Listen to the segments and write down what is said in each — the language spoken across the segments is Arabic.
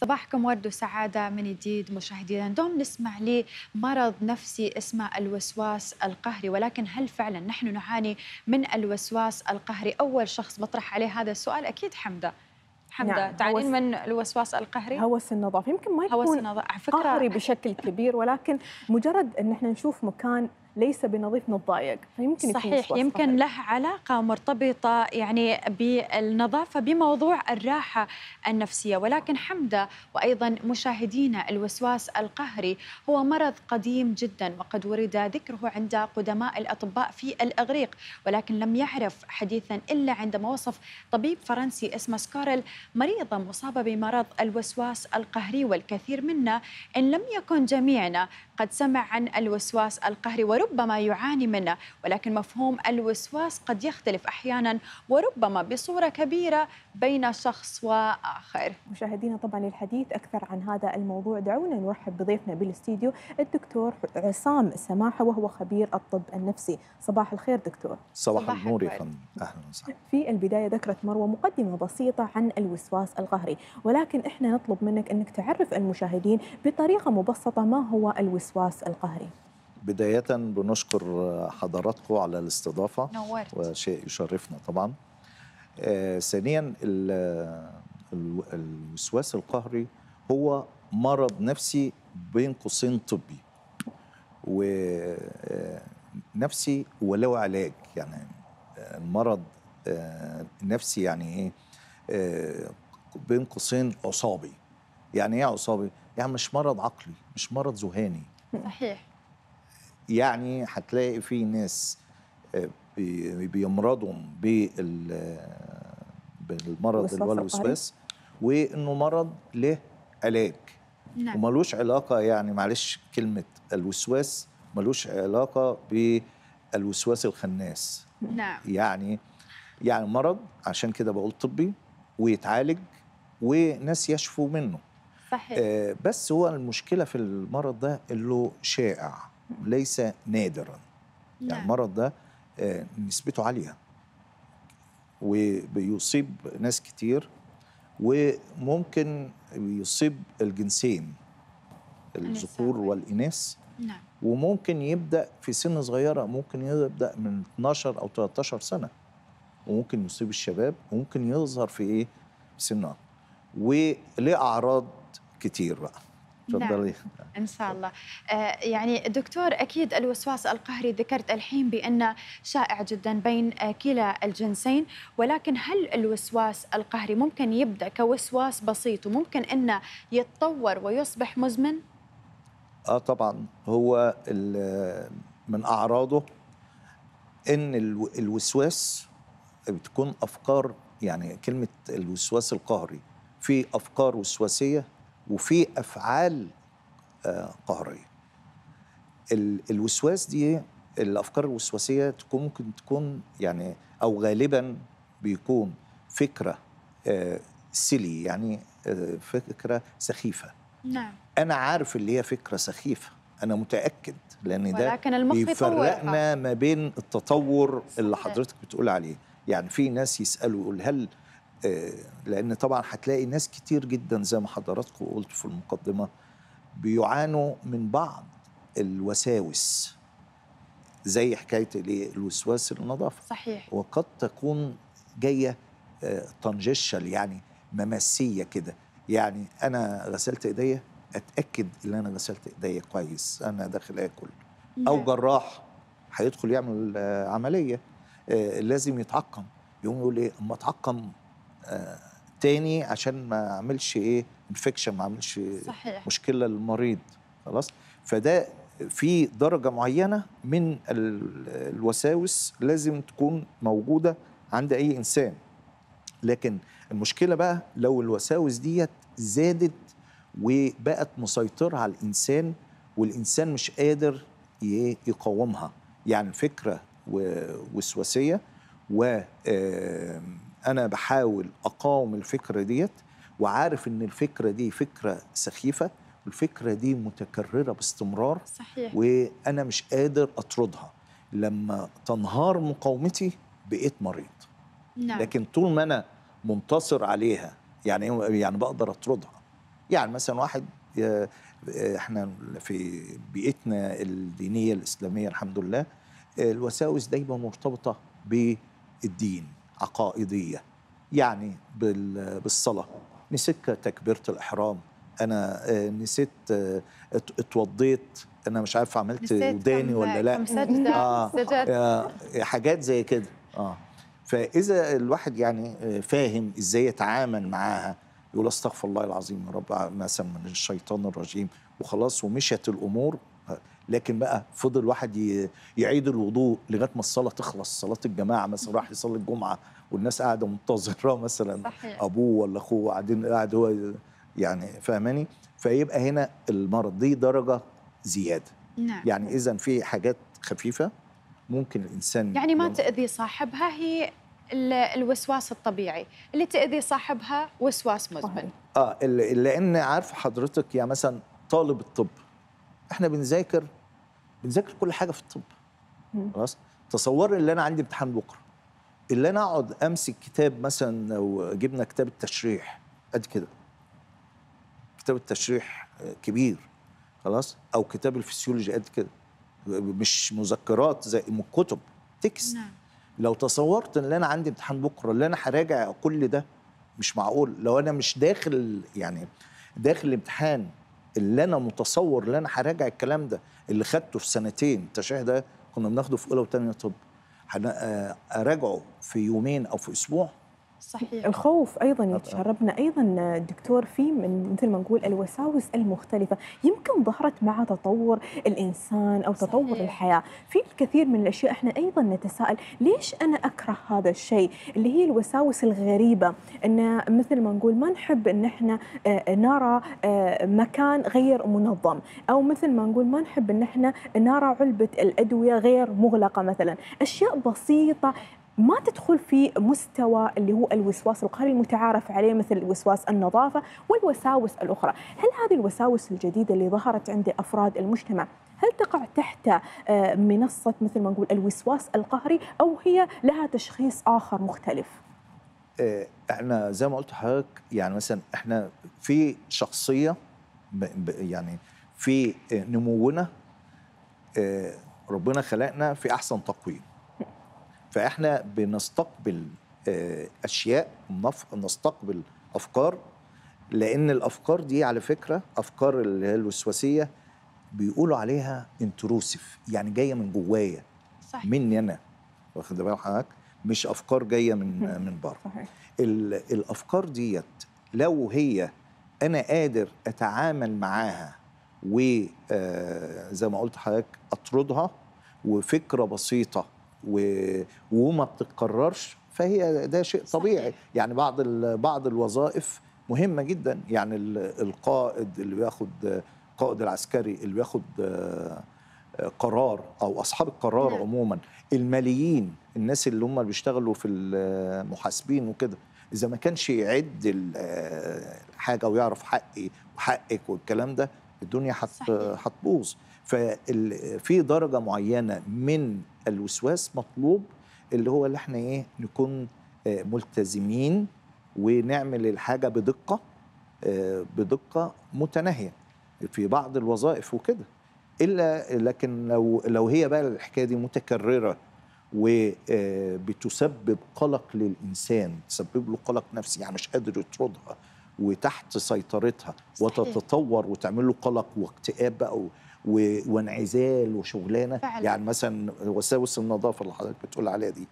صباحكم ورد وسعادة من جديد مشاهدينا دوم نسمع لمرض نفسي اسمه الوسواس القهري ولكن هل فعلا نحن نعاني من الوسواس القهري أول شخص بطرح عليه هذا السؤال أكيد حمدة حمدة نعم. تعانين من الوسواس القهري؟ هوس النظافة يمكن ما يكون هوس النظافة على فكرة قهري بشكل كبير ولكن مجرد أن احنا نشوف مكان ليس بنظيف الضايق فيمكن يكون صحيح يمكن له علاقة مرتبطة يعني بالنظافة بموضوع الراحة النفسية ولكن حمدة وأيضا مشاهدينا الوسواس القهري هو مرض قديم جدا وقد ورد ذكره عند قدماء الأطباء في الأغريق ولكن لم يعرف حديثا إلا عندما وصف طبيب فرنسي اسمه سكارل مريضة مصابة بمرض الوسواس القهري والكثير منا إن لم يكن جميعنا قد سمع عن الوسواس القهري وربما يعاني منه ولكن مفهوم الوسواس قد يختلف أحيانا وربما بصورة كبيرة بين شخص وآخر مشاهدينا طبعا للحديث أكثر عن هذا الموضوع دعونا نرحب بضيفنا بالاستديو الدكتور عصام سماحة وهو خبير الطب النفسي صباح الخير دكتور صباح, صباح النور يا فندم أهلا وسهلا في البداية ذكرت مروة مقدمة بسيطة عن الوسواس القهري ولكن إحنا نطلب منك أنك تعرف المشاهدين بطريقة مبسطة ما هو الوسواس الوسواس القهري بداية بنشكر حضراتكم على الاستضافة نورت. وشيء يشرفنا طبعا آه، ثانيا الوسواس القهري هو مرض نفسي بين قوسين طبي ونفسي آه، ولو علاج يعني آه، المرض نفسي يعني ايه بين قوسين عصابي يعني ايه عصابي يعني مش مرض عقلي مش مرض ذهاني صحيح يعني هتلاقي في ناس آه، بيمرضوا بال بالمرض اللي هو الوسواس وانه مرض له علاج نعم. وملوش علاقه يعني معلش كلمه الوسواس ملوش علاقه بالوسواس الخناس نعم يعني يعني مرض عشان كده بقول طبي ويتعالج وناس يشفوا منه صحيح. آه، بس هو المشكله في المرض ده انه شائع ليس نادرا يعني نعم. يعني المرض ده آه، نسبته عاليه وبيصيب ناس كتير وممكن يصيب الجنسين الذكور والاناث نعم. وممكن يبدا في سن صغيره ممكن يبدا من 12 او 13 سنه وممكن يصيب الشباب وممكن يظهر في ايه سن وليه اعراض كتير بقى نعم، تفضلي نعم. ان شاء الله آه يعني دكتور اكيد الوسواس القهري ذكرت الحين بانه شائع جدا بين آه كلا الجنسين ولكن هل الوسواس القهري ممكن يبدا كوسواس بسيط وممكن انه يتطور ويصبح مزمن؟ اه طبعا هو من اعراضه ان الوسواس بتكون افكار يعني كلمه الوسواس القهري في افكار وسواسيه وفي افعال آه، قهريه الوسواس دي الافكار الوسواسيه تكون ممكن تكون يعني او غالبا بيكون فكره آه، سلي يعني آه، فكره سخيفه نعم انا عارف اللي هي فكره سخيفه انا متاكد لان ده ولكن بيفرقنا ما بين التطور اللي حضرتك بتقول عليه يعني في ناس يسالوا يقول هل آه، لان طبعا هتلاقي ناس كتير جدا زي ما حضراتكم قلت في المقدمه بيعانوا من بعض الوساوس زي حكايه الايه الوسواس النظافه صحيح وقد تكون جايه طنجشل آه، يعني ممسيه كده يعني انا غسلت ايديا اتاكد ان انا غسلت ايديا كويس انا داخل اكل نعم. او جراح هيدخل يعمل آه، عمليه لازم يتعقم يقوم يقول ايه اما اتعقم آه، تاني عشان ما اعملش ايه انفكشن ما اعملش صحيح. مشكله للمريض خلاص فده في درجه معينه من الوساوس لازم تكون موجوده عند اي انسان لكن المشكله بقى لو الوساوس ديت زادت وبقت مسيطره على الانسان والانسان مش قادر يقاومها يعني فكره وسواسيه و انا بحاول اقاوم الفكره ديت وعارف ان الفكره دي فكره سخيفه والفكره دي متكرره باستمرار صحيح وانا مش قادر اطردها لما تنهار مقاومتي بقيت مريض نعم. لكن طول ما انا منتصر عليها يعني يعني بقدر اطردها يعني مثلا واحد آه، آه، احنا في بيئتنا الدينيه الاسلاميه الحمد لله آه، الوساوس دايما مرتبطه بالدين عقائدية يعني بالصلاة نسيت تكبيرة الإحرام أنا آه، نسيت آه، اتوضيت أنا مش عارف عملت وداني ولا لا آه،, آه حاجات زي كده آه فإذا الواحد يعني فاهم إزاي يتعامل معاها يقول استغفر الله العظيم يا رب مثلا من الشيطان الرجيم وخلاص ومشيت الأمور لكن بقى فضل الواحد يعيد الوضوء لغايه ما الصلاه تخلص صلاه الجماعه مثلا راح يصلي الجمعه والناس قاعده منتظره مثلا صحيح. ابوه ولا اخوه قاعدين قاعد هو يعني فاهماني فيبقى هنا المرض دي درجه زياده نعم. يعني اذا في حاجات خفيفه ممكن الانسان يعني ما تاذي صاحبها هي الوسواس الطبيعي اللي تاذي صاحبها وسواس مزمن اه لان عارف حضرتك يا يعني مثلا طالب الطب احنا بنذاكر بنذاكر كل حاجه في الطب خلاص تصور ان انا عندي امتحان بكره اللي انا اقعد امسك كتاب مثلا لو جبنا كتاب التشريح قد كده كتاب التشريح كبير خلاص او كتاب الفسيولوجي قد كده مش مذكرات زي كتب تكست نعم. لو تصورت ان انا عندي امتحان بكره اللي انا هراجع كل ده مش معقول لو انا مش داخل يعني داخل الامتحان اللي انا متصور اللي انا هراجع الكلام ده اللي خدته في سنتين التشريح ده كنا بناخده في اولى وثانيه طب هراجعه آه، في يومين او في اسبوع صحيح الخوف ايضا يتشربنا ايضا دكتور في من مثل ما نقول الوساوس المختلفه يمكن ظهرت مع تطور الانسان او تطور صحيح. الحياه في الكثير من الاشياء احنا ايضا نتساءل ليش انا اكره هذا الشيء اللي هي الوساوس الغريبه ان مثل ما نقول ما نحب ان احنا آه، نرى آه، مكان غير منظم او مثل ما نقول ما نحب ان احنا نرى علبه الادويه غير مغلقه مثلا اشياء بسيطه ما تدخل في مستوى اللي هو الوسواس القهري المتعارف عليه مثل وسواس النظافة والوساوس الأخرى هل هذه الوساوس الجديدة اللي ظهرت عند أفراد المجتمع هل تقع تحت آه، منصة مثل ما نقول الوسواس القهري أو هي لها تشخيص آخر مختلف؟ إيه، احنا زي ما قلت لحضرتك يعني مثلا احنا في شخصيه يعني في نمونا إيه، ربنا خلقنا في احسن تقويم فاحنا بنستقبل آه، اشياء نستقبل افكار لان الافكار دي على فكره افكار اللي هي الوسواسيه بيقولوا عليها انتروسيف يعني جايه من جوايا صحيح مني انا واخد بال حضرتك مش افكار جايه من من بره صحيح. الافكار ديت لو هي انا قادر اتعامل معاها وزي آه، ما قلت حضرتك اطردها وفكره بسيطه و... وما بتتكررش فهي ده شيء طبيعي يعني بعض ال... بعض الوظائف مهمه جدا يعني القائد اللي بياخد القائد العسكري اللي بياخد قرار او اصحاب القرار نعم. عموما الماليين الناس اللي هم بيشتغلوا في المحاسبين وكده اذا ما كانش يعد الحاجه ويعرف حقي وحقك والكلام ده الدنيا هتبوظ ففي درجه معينه من الوسواس مطلوب اللي هو اللي احنا ايه نكون آه، ملتزمين ونعمل الحاجه بدقه آه، بدقه متناهيه في بعض الوظائف وكده الا لكن لو لو هي بقى الحكايه دي متكرره وبتسبب آه، قلق للانسان تسبب له قلق نفسي يعني مش قادر يطردها وتحت سيطرتها وتتطور وتعمل له قلق واكتئاب بقى وانعزال وشغلانه فعلا. يعني مثلا وساوس النظافه اللي حضرتك بتقول عليها دي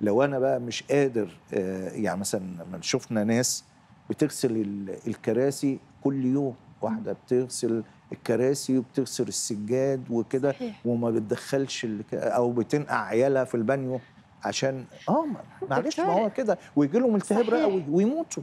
لو انا بقى مش قادر آه، يعني مثلا لما شفنا ناس بتغسل الكراسي كل يوم واحده بتغسل الكراسي وبتغسل السجاد وكده وما بتدخلش او بتنقع عيالها في البانيو عشان اه معلش ما هو كده ويجي لهم التهاب رئوي ويموتوا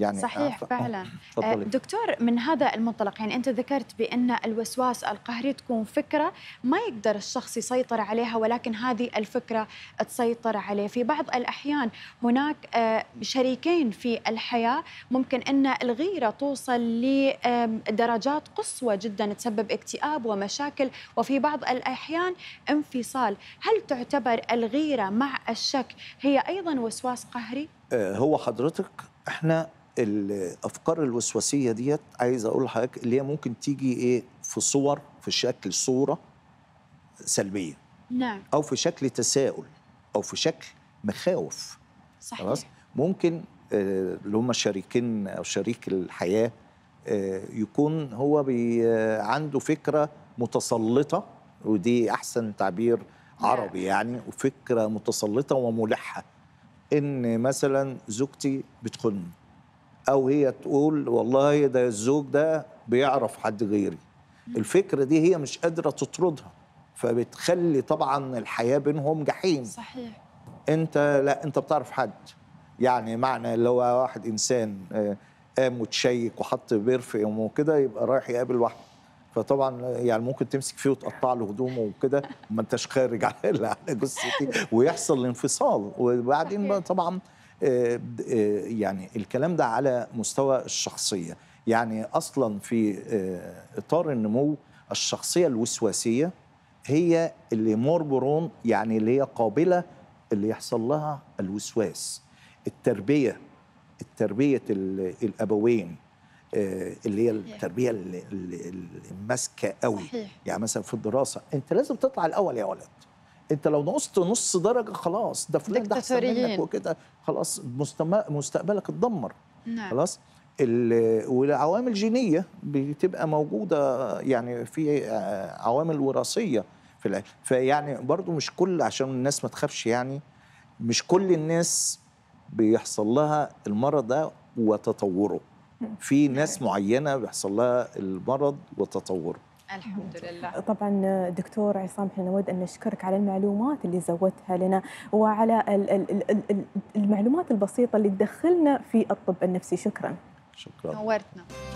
يعني صحيح آه فعلا فضلي. دكتور من هذا المنطلق يعني انت ذكرت بان الوسواس القهري تكون فكره ما يقدر الشخص يسيطر عليها ولكن هذه الفكره تسيطر عليه في بعض الاحيان هناك آه، شريكين في الحياه ممكن ان الغيره توصل لدرجات قصوى جدا تسبب اكتئاب ومشاكل وفي بعض الاحيان انفصال هل تعتبر الغيره مع الشك هي ايضا وسواس قهري آه، هو حضرتك احنا الافكار الوسواسيه ديت عايز اقول لحضرتك اللي هي ممكن تيجي ايه في صور في شكل صوره سلبيه نعم او في شكل تساؤل او في شكل مخاوف صحيح خلاص ممكن آه، اللي هم الشريكين او شريك الحياه آه، يكون هو آه، عنده فكره متسلطه ودي احسن تعبير نعم. عربي يعني وفكره متسلطه وملحه ان مثلا زوجتي بتخونني او هي تقول والله ده الزوج ده بيعرف حد غيري الفكره دي هي مش قادره تطردها فبتخلي طبعا الحياه بينهم جحيم صحيح انت لا انت بتعرف حد يعني معنى اللي هو واحد انسان آه، قام وتشيك وحط بيرفيوم وكده يبقى رايح يقابل واحد فطبعا يعني ممكن تمسك فيه وتقطع له هدومه وكده ما انتش خارج على على جثتي ويحصل انفصال وبعدين طبعا آه، آه، يعني الكلام ده على مستوى الشخصيه يعني اصلا في آه، اطار النمو الشخصيه الوسواسيه هي اللي موربرون يعني اللي هي قابله اللي يحصل لها الوسواس التربيه التربيه الابوين اللي هي التربيه المسكة قوي يعني مثلا في الدراسه انت لازم تطلع الاول يا ولد انت لو نقصت نص درجه خلاص ده فلان ده احسن منك وكده خلاص مستقبلك اتدمر نعم. خلاص والعوامل جينيه بتبقى موجوده يعني في آه، عوامل وراثيه في العيلة. فيعني برضو مش كل عشان الناس ما تخافش يعني مش كل الناس بيحصل لها المرض ده وتطوره في ناس معينه بيحصل لها المرض وتطوره الحمد لله طبعا دكتور عصام احنا نود ان نشكرك على المعلومات اللي زودتها لنا وعلى المعلومات البسيطه اللي تدخلنا في الطب النفسي شكرا شكرا نورتنا